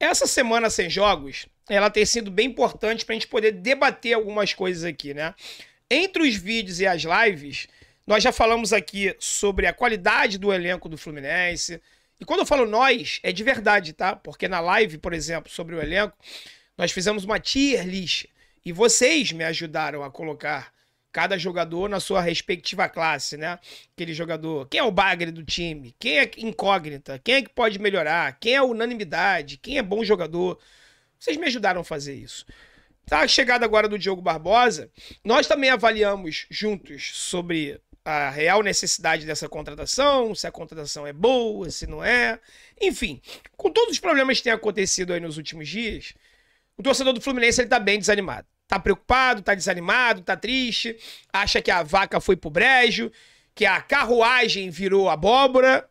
Essa semana sem jogos, ela tem sido bem importante para a gente poder debater algumas coisas aqui, né? Entre os vídeos e as lives, nós já falamos aqui sobre a qualidade do elenco do Fluminense. E quando eu falo nós, é de verdade, tá? Porque na live, por exemplo, sobre o elenco, nós fizemos uma tier list. E vocês me ajudaram a colocar Cada jogador na sua respectiva classe, né? Aquele jogador. Quem é o bagre do time? Quem é incógnita? Quem é que pode melhorar? Quem é unanimidade? Quem é bom jogador? Vocês me ajudaram a fazer isso. Tá a chegada agora do Diogo Barbosa. Nós também avaliamos juntos sobre a real necessidade dessa contratação, se a contratação é boa, se não é. Enfim, com todos os problemas que têm acontecido aí nos últimos dias, o torcedor do Fluminense ele tá bem desanimado tá preocupado, tá desanimado, tá triste, acha que a vaca foi pro brejo, que a carruagem virou abóbora.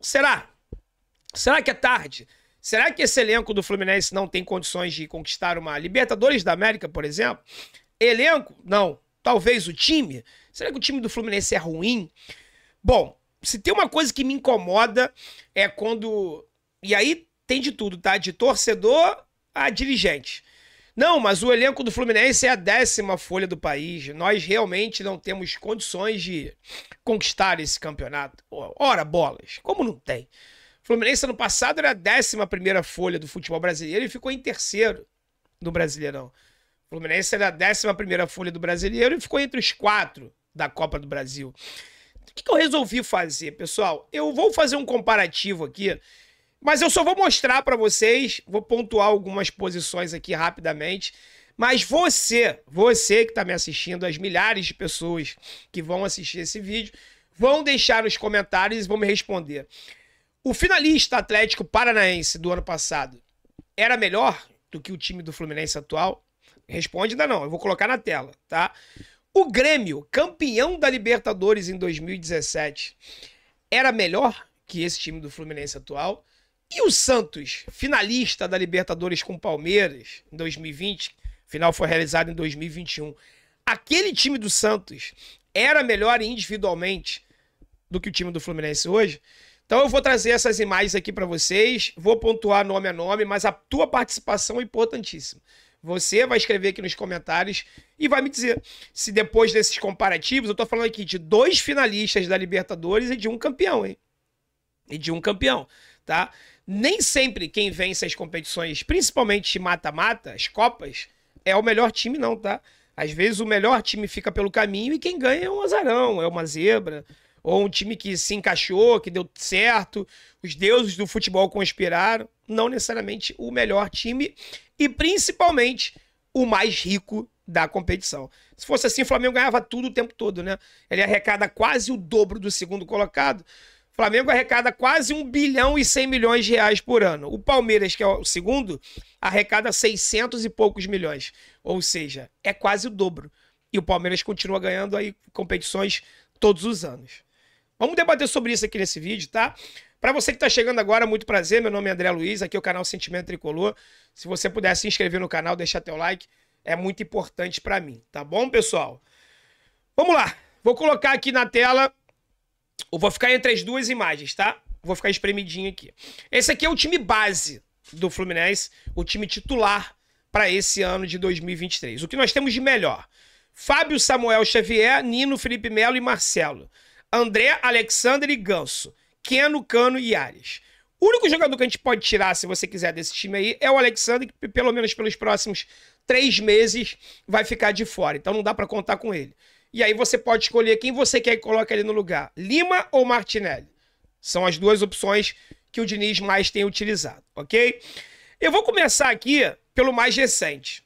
Será? Será que é tarde? Será que esse elenco do Fluminense não tem condições de conquistar uma Libertadores da América, por exemplo? Elenco? Não. Talvez o time? Será que o time do Fluminense é ruim? Bom, se tem uma coisa que me incomoda é quando. E aí tem de tudo, tá? De torcedor a dirigente. Não, mas o elenco do Fluminense é a décima folha do país. Nós realmente não temos condições de conquistar esse campeonato. Ora, bolas, como não tem? Fluminense no passado era a décima primeira folha do futebol brasileiro e ficou em terceiro no Brasileirão. O Fluminense era a décima primeira folha do brasileiro e ficou entre os quatro da Copa do Brasil. O que eu resolvi fazer, pessoal? Eu vou fazer um comparativo aqui mas eu só vou mostrar para vocês, vou pontuar algumas posições aqui rapidamente. Mas você, você que está me assistindo, as milhares de pessoas que vão assistir esse vídeo, vão deixar nos comentários e vão me responder. O finalista Atlético Paranaense do ano passado era melhor do que o time do Fluminense atual? Responde ainda não, eu vou colocar na tela, tá? O Grêmio, campeão da Libertadores em 2017, era melhor que esse time do Fluminense atual? E o Santos, finalista da Libertadores com o Palmeiras em 2020, final foi realizado em 2021. Aquele time do Santos era melhor individualmente do que o time do Fluminense hoje? Então eu vou trazer essas imagens aqui para vocês, vou pontuar nome a nome, mas a tua participação é importantíssima. Você vai escrever aqui nos comentários e vai me dizer se depois desses comparativos, eu tô falando aqui de dois finalistas da Libertadores e de um campeão, hein? E de um campeão, tá? nem sempre quem vence as competições, principalmente mata-mata, as Copas, é o melhor time, não, tá? Às vezes o melhor time fica pelo caminho e quem ganha é um azarão, é uma zebra, ou um time que se encaixou, que deu certo, os deuses do futebol conspiraram. Não necessariamente o melhor time e principalmente o mais rico da competição. Se fosse assim, o Flamengo ganhava tudo o tempo todo, né? Ele arrecada quase o dobro do segundo colocado. Flamengo arrecada quase 1 bilhão e 100 milhões de reais por ano. O Palmeiras, que é o segundo, arrecada 600 e poucos milhões. Ou seja, é quase o dobro. E o Palmeiras continua ganhando aí competições todos os anos. Vamos debater sobre isso aqui nesse vídeo, tá? Para você que está chegando agora, muito prazer. Meu nome é André Luiz, aqui é o canal Sentimento Tricolor. Se você puder se inscrever no canal, deixar teu like, é muito importante para mim, tá bom, pessoal? Vamos lá. Vou colocar aqui na tela eu vou ficar entre as duas imagens, tá? Vou ficar espremidinho aqui. Esse aqui é o time base do Fluminense, o time titular para esse ano de 2023. O que nós temos de melhor? Fábio Samuel Xavier, Nino Felipe Melo e Marcelo. André, Alexander e Ganso. Keno, Cano e Ares. O único jogador que a gente pode tirar, se você quiser, desse time aí é o Alexander, que pelo menos pelos próximos três meses vai ficar de fora. Então não dá para contar com ele. E aí você pode escolher quem você quer que coloque ali no lugar: Lima ou Martinelli. São as duas opções que o Diniz mais tem utilizado, ok? Eu vou começar aqui pelo mais recente.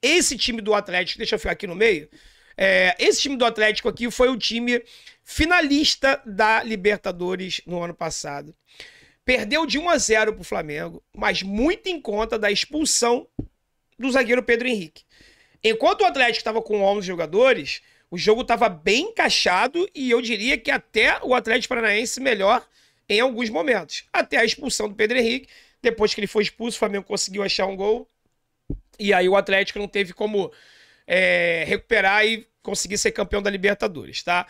Esse time do Atlético, deixa eu ficar aqui no meio. É, esse time do Atlético aqui foi o time finalista da Libertadores no ano passado. Perdeu de 1 a 0 para o Flamengo, mas muito em conta da expulsão do zagueiro Pedro Henrique. Enquanto o Atlético estava com 11 jogadores, o jogo estava bem encaixado e eu diria que até o Atlético Paranaense melhor em alguns momentos. Até a expulsão do Pedro Henrique. Depois que ele foi expulso, o Flamengo conseguiu achar um gol. E aí o Atlético não teve como é, recuperar e conseguir ser campeão da Libertadores, tá?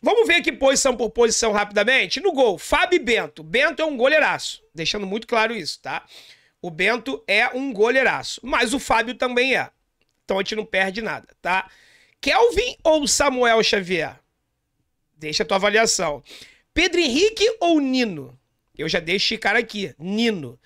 Vamos ver aqui posição por posição rapidamente. No gol, Fábio Bento. Bento é um goleiraço, deixando muito claro isso, tá? O Bento é um goleiraço, mas o Fábio também é. Então a gente não perde nada, tá? Kelvin ou Samuel Xavier? Deixa a tua avaliação. Pedro Henrique ou Nino? Eu já deixo esse cara aqui, Nino.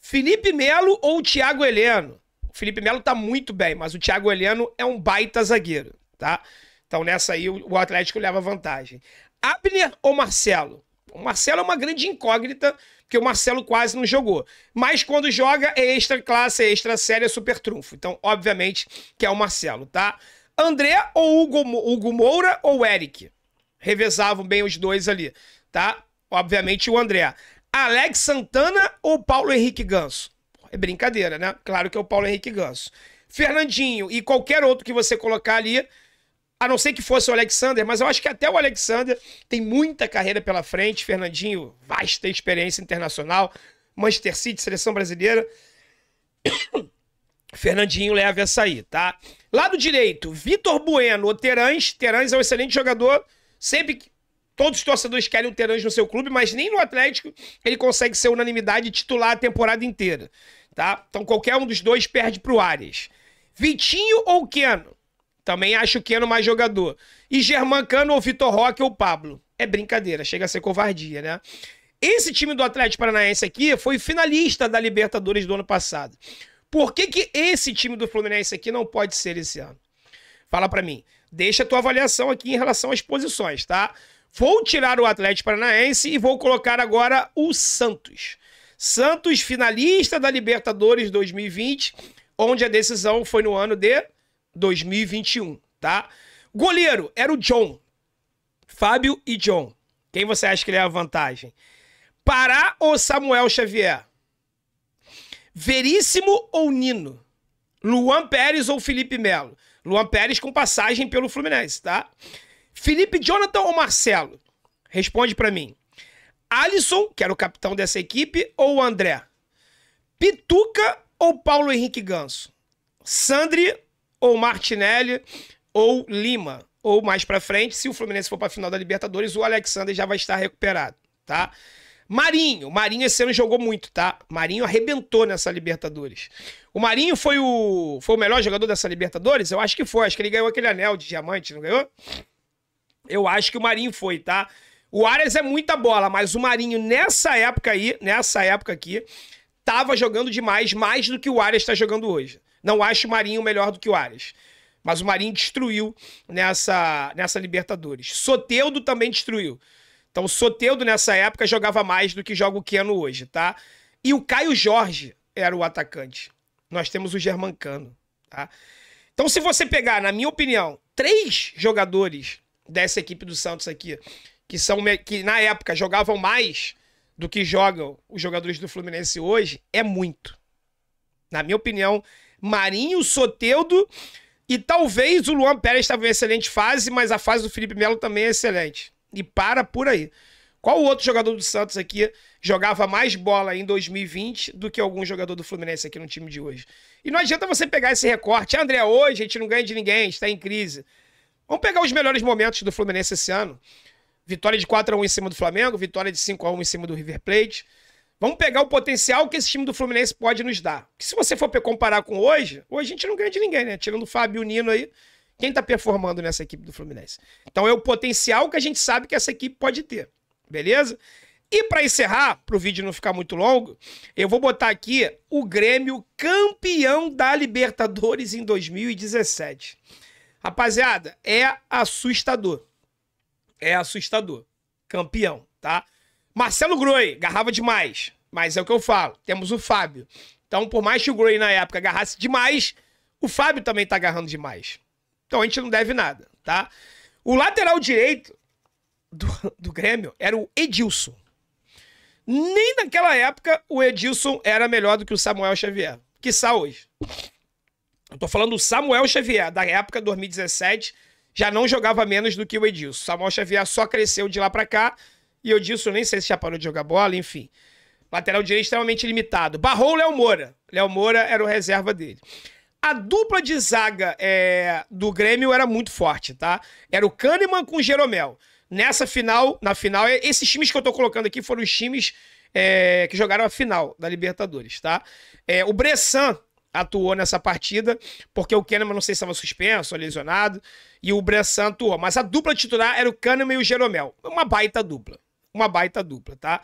Felipe Melo ou Thiago Heleno? O Felipe Melo tá muito bem, mas o Thiago Heleno é um baita zagueiro, tá? Então nessa aí o Atlético leva vantagem. Abner ou Marcelo? O Marcelo é uma grande incógnita, porque o Marcelo quase não jogou. Mas quando joga, é extra classe, é extra série, é super trunfo. Então, obviamente, que é o Marcelo, tá? André ou Hugo, Hugo Moura ou Eric. Revezavam bem os dois ali, tá? Obviamente o André. Alex Santana ou Paulo Henrique Ganso? É brincadeira, né? Claro que é o Paulo Henrique Ganso. Fernandinho e qualquer outro que você colocar ali, a não ser que fosse o Alexander, mas eu acho que até o Alexander tem muita carreira pela frente. Fernandinho, vasta experiência internacional, Manchester City, seleção brasileira. Fernandinho leva essa aí, tá? Lado direito, Vitor Bueno, o Terãs. Terãs é um excelente jogador. Sempre todos os torcedores querem o Terãs no seu clube, mas nem no Atlético ele consegue ser unanimidade titular a temporada inteira, tá? Então qualquer um dos dois perde pro Arias. Vitinho ou Keno? Também acho o Keno mais jogador. E Germán Cano ou Vitor Roque ou Pablo? É brincadeira, chega a ser covardia, né? Esse time do Atlético Paranaense aqui foi finalista da Libertadores do ano passado. Por que, que esse time do Fluminense aqui não pode ser esse ano? Fala para mim. Deixa a tua avaliação aqui em relação às posições, tá? Vou tirar o Atlético Paranaense e vou colocar agora o Santos. Santos, finalista da Libertadores 2020, onde a decisão foi no ano de 2021, tá? Goleiro era o John. Fábio e John. Quem você acha que é a vantagem? Pará ou Samuel Xavier? Veríssimo ou Nino? Luan Pérez ou Felipe Melo? Luan Pérez com passagem pelo Fluminense, tá? Felipe Jonathan ou Marcelo? Responde para mim. Alisson, que era o capitão dessa equipe, ou André? Pituca ou Paulo Henrique Ganso? Sandri ou Martinelli ou Lima? Ou mais para frente, se o Fluminense for para a final da Libertadores, o Alexander já vai estar recuperado, tá? Marinho. Marinho esse ano jogou muito, tá? Marinho arrebentou nessa Libertadores. O Marinho foi o, foi o melhor jogador dessa Libertadores? Eu acho que foi. Acho que ele ganhou aquele anel de diamante, não ganhou? Eu acho que o Marinho foi, tá? O Arias é muita bola, mas o Marinho nessa época aí, nessa época aqui, tava jogando demais, mais do que o Arias está jogando hoje. Não acho o Marinho melhor do que o Arias. Mas o Marinho destruiu nessa, nessa Libertadores. Soteudo também destruiu. Então o Soteudo nessa época jogava mais do que joga o Keno hoje, tá? E o Caio Jorge era o atacante. Nós temos o Germancano, tá? Então se você pegar, na minha opinião, três jogadores dessa equipe do Santos aqui, que são que na época jogavam mais do que jogam os jogadores do Fluminense hoje, é muito. Na minha opinião, Marinho, Soteudo e talvez o Luan Pérez estava em excelente fase, mas a fase do Felipe Melo também é excelente e para por aí. Qual outro jogador do Santos aqui jogava mais bola em 2020 do que algum jogador do Fluminense aqui no time de hoje? E não adianta você pegar esse recorte. Ah, André, hoje a gente não ganha de ninguém, está em crise. Vamos pegar os melhores momentos do Fluminense esse ano. Vitória de 4 a 1 em cima do Flamengo, vitória de 5 a 1 em cima do River Plate. Vamos pegar o potencial que esse time do Fluminense pode nos dar. Que se você for comparar com hoje, hoje a gente não ganha de ninguém, né? Tirando o Fábio e o Nino aí, quem está performando nessa equipe do Fluminense? Então é o potencial que a gente sabe que essa equipe pode ter, beleza? E para encerrar, para o vídeo não ficar muito longo, eu vou botar aqui o Grêmio campeão da Libertadores em 2017. Rapaziada, é assustador. É assustador. Campeão, tá? Marcelo Groi, garrava demais. Mas é o que eu falo. Temos o Fábio. Então, por mais que o Groi na época agarrasse demais, o Fábio também tá agarrando demais. Então a gente não deve nada, tá? O lateral direito do, do Grêmio era o Edilson. Nem naquela época o Edilson era melhor do que o Samuel Xavier. Que hoje. Eu tô falando do Samuel Xavier, da época 2017, já não jogava menos do que o Edilson. Samuel Xavier só cresceu de lá para cá e o Edilson nem sei se já parou de jogar bola, enfim. Lateral direito extremamente limitado. Barrou o Léo Moura. Léo Moura era o reserva dele. A dupla de zaga é, do Grêmio era muito forte, tá? Era o Kahneman com o Jeromel. Nessa final, na final, é, esses times que eu tô colocando aqui foram os times é, que jogaram a final da Libertadores, tá? É, o Bressan atuou nessa partida, porque o Kahneman não sei se estava suspenso ou lesionado, e o Bressan atuou. Mas a dupla titular era o Kahneman e o Jeromel. Uma baita dupla. Uma baita dupla, tá?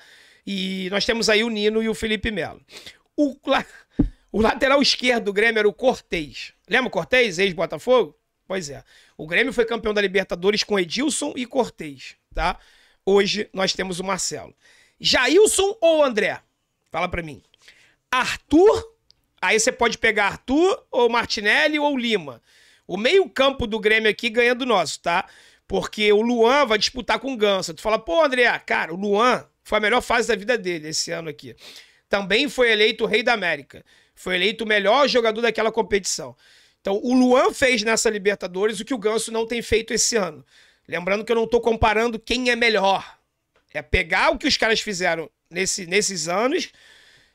E nós temos aí o Nino e o Felipe Melo. O, o lateral esquerdo do Grêmio era o Cortez. Lembra o Cortez, ex-Botafogo? Pois é. O Grêmio foi campeão da Libertadores com Edilson e Cortez, tá? Hoje nós temos o Marcelo. Jailson ou André? Fala para mim. Arthur, aí você pode pegar Arthur ou Martinelli ou Lima. O meio-campo do Grêmio aqui ganha do nosso, tá? Porque o Luan vai disputar com o Ganso. Tu fala, pô, André, cara, o Luan foi a melhor fase da vida dele esse ano aqui. Também foi eleito o Rei da América. Foi eleito o melhor jogador daquela competição. Então, o Luan fez nessa Libertadores o que o Ganso não tem feito esse ano. Lembrando que eu não estou comparando quem é melhor. É pegar o que os caras fizeram nesse, nesses anos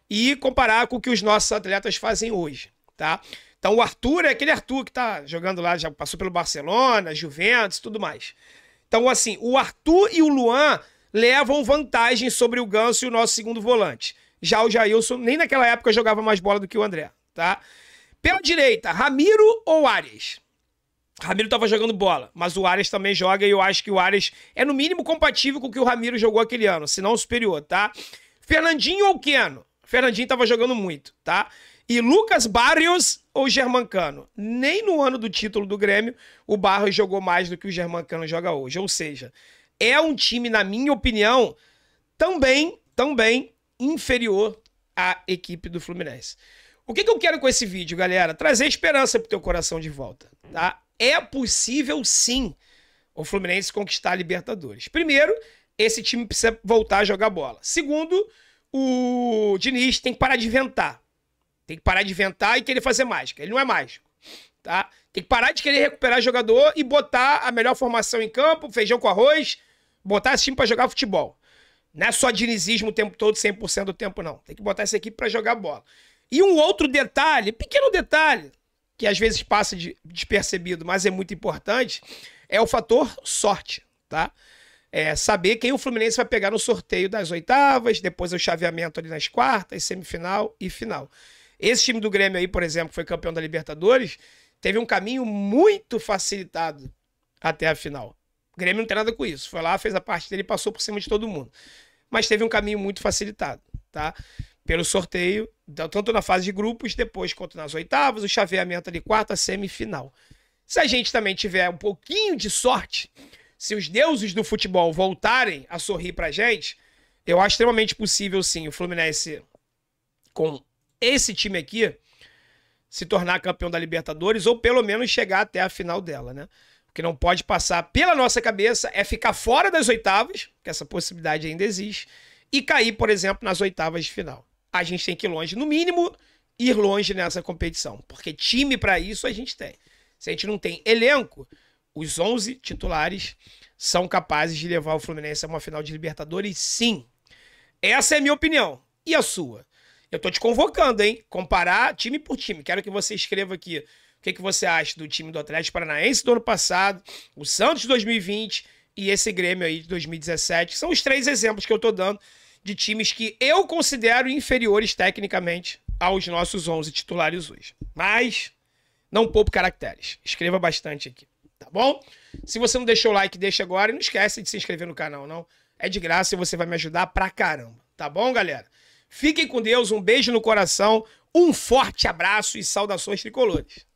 e comparar com o que os nossos atletas fazem hoje, tá? Então, o Arthur é aquele Arthur que está jogando lá, já passou pelo Barcelona, Juventus, tudo mais. Então, assim, o Arthur e o Luan levam vantagem sobre o Ganso e o nosso segundo volante. Já o Jailson, nem naquela época jogava mais bola do que o André, tá? Pela direita, Ramiro ou Arias? Ramiro estava jogando bola, mas o Arias também joga e eu acho que o Arias é no mínimo compatível com o que o Ramiro jogou aquele ano, se não superior, tá? Fernandinho ou Keno? Fernandinho estava jogando muito, tá? E Lucas Barrios ou Germancano? Nem no ano do título do Grêmio o Barrios jogou mais do que o Germancano joga hoje. Ou seja, é um time, na minha opinião, também, também inferior à equipe do Fluminense. O que, que eu quero com esse vídeo, galera? Trazer esperança pro teu coração de volta, tá? É possível sim o Fluminense conquistar a Libertadores. Primeiro, esse time precisa voltar a jogar bola. Segundo, o Diniz tem que parar de inventar. Tem que parar de inventar e querer fazer mágica. Ele não é mágico, tá? Tem que parar de querer recuperar jogador e botar a melhor formação em campo, feijão com arroz, botar esse time para jogar futebol. Não é só dinizismo o tempo todo, 100% do tempo, não. Tem que botar essa equipe para jogar bola. E um outro detalhe, pequeno detalhe, que às vezes passa de, despercebido, mas é muito importante, é o fator sorte, tá? É saber quem o Fluminense vai pegar no sorteio das oitavas, depois o chaveamento ali nas quartas, semifinal e final. Esse time do Grêmio aí, por exemplo, que foi campeão da Libertadores, teve um caminho muito facilitado até a final. O Grêmio não tem nada com isso. Foi lá, fez a parte dele e passou por cima de todo mundo mas teve um caminho muito facilitado, tá? Pelo sorteio, tanto na fase de grupos, depois quanto nas oitavas, o chaveamento ali, quarta, semifinal. Se a gente também tiver um pouquinho de sorte, se os deuses do futebol voltarem a sorrir pra gente, eu acho extremamente possível, sim, o Fluminense, com esse time aqui, se tornar campeão da Libertadores, ou pelo menos chegar até a final dela, né? que não pode passar pela nossa cabeça é ficar fora das oitavas, que essa possibilidade ainda existe, e cair, por exemplo, nas oitavas de final. A gente tem que ir longe, no mínimo, ir longe nessa competição, porque time para isso a gente tem. Se a gente não tem elenco, os 11 titulares são capazes de levar o Fluminense a uma final de Libertadores, sim. Essa é a minha opinião. E a sua? Eu tô te convocando, hein? Comparar time por time. Quero que você escreva aqui que, que você acha do time do Atlético Paranaense do ano passado, o Santos de 2020 e esse Grêmio aí de 2017? São os três exemplos que eu tô dando de times que eu considero inferiores tecnicamente aos nossos 11 titulares hoje. Mas não poupo caracteres. Escreva bastante aqui, tá bom? Se você não deixou o like, deixa agora e não esquece de se inscrever no canal, não. É de graça e você vai me ajudar pra caramba, tá bom, galera? Fiquem com Deus, um beijo no coração, um forte abraço e saudações tricolores.